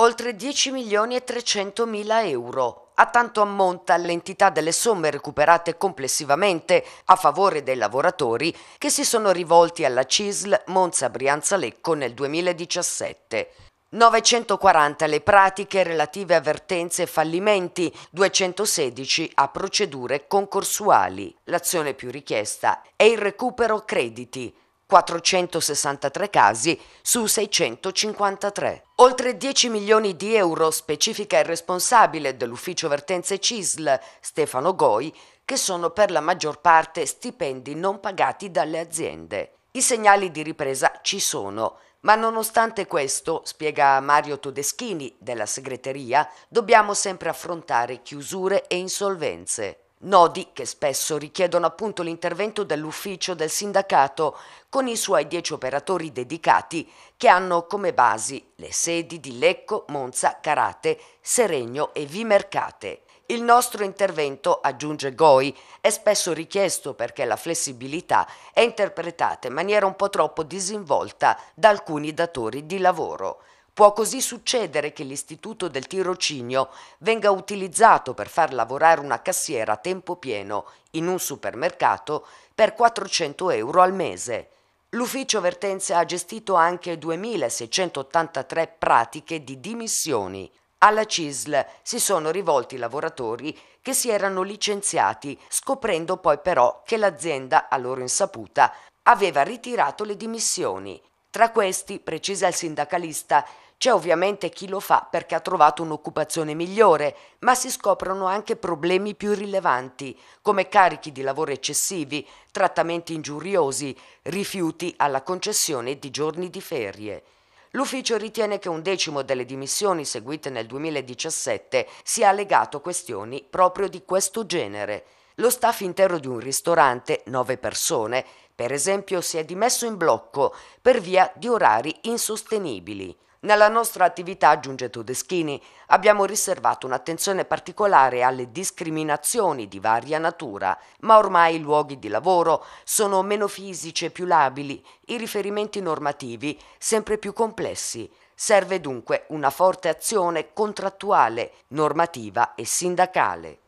oltre 10 milioni e 300 mila euro. A tanto ammonta l'entità delle somme recuperate complessivamente a favore dei lavoratori che si sono rivolti alla CISL Monza Brianza Lecco nel 2017. 940 le pratiche relative a vertenze e fallimenti, 216 a procedure concorsuali. L'azione più richiesta è il recupero crediti, 463 casi su 653. Oltre 10 milioni di euro specifica il responsabile dell'ufficio vertenze CISL, Stefano Goi, che sono per la maggior parte stipendi non pagati dalle aziende. I segnali di ripresa ci sono, ma nonostante questo, spiega Mario Todeschini della segreteria, dobbiamo sempre affrontare chiusure e insolvenze. Nodi che spesso richiedono appunto l'intervento dell'ufficio del sindacato con i suoi dieci operatori dedicati che hanno come basi le sedi di Lecco, Monza, Carate, Seregno e Vimercate. Il nostro intervento, aggiunge Goi, è spesso richiesto perché la flessibilità è interpretata in maniera un po' troppo disinvolta da alcuni datori di lavoro. Può così succedere che l'istituto del tirocinio venga utilizzato per far lavorare una cassiera a tempo pieno in un supermercato per 400 euro al mese. L'ufficio vertenza ha gestito anche 2683 pratiche di dimissioni. Alla CISL si sono rivolti i lavoratori che si erano licenziati, scoprendo poi però che l'azienda, a loro insaputa, aveva ritirato le dimissioni. Tra questi, precisa il sindacalista, c'è ovviamente chi lo fa perché ha trovato un'occupazione migliore, ma si scoprono anche problemi più rilevanti, come carichi di lavoro eccessivi, trattamenti ingiuriosi, rifiuti alla concessione di giorni di ferie. L'ufficio ritiene che un decimo delle dimissioni seguite nel 2017 sia legato a questioni proprio di questo genere. Lo staff intero di un ristorante, nove persone, per esempio, si è dimesso in blocco per via di orari insostenibili. Nella nostra attività, aggiunge Todeschini, abbiamo riservato un'attenzione particolare alle discriminazioni di varia natura, ma ormai i luoghi di lavoro sono meno fisici e più labili, i riferimenti normativi sempre più complessi. Serve dunque una forte azione contrattuale, normativa e sindacale.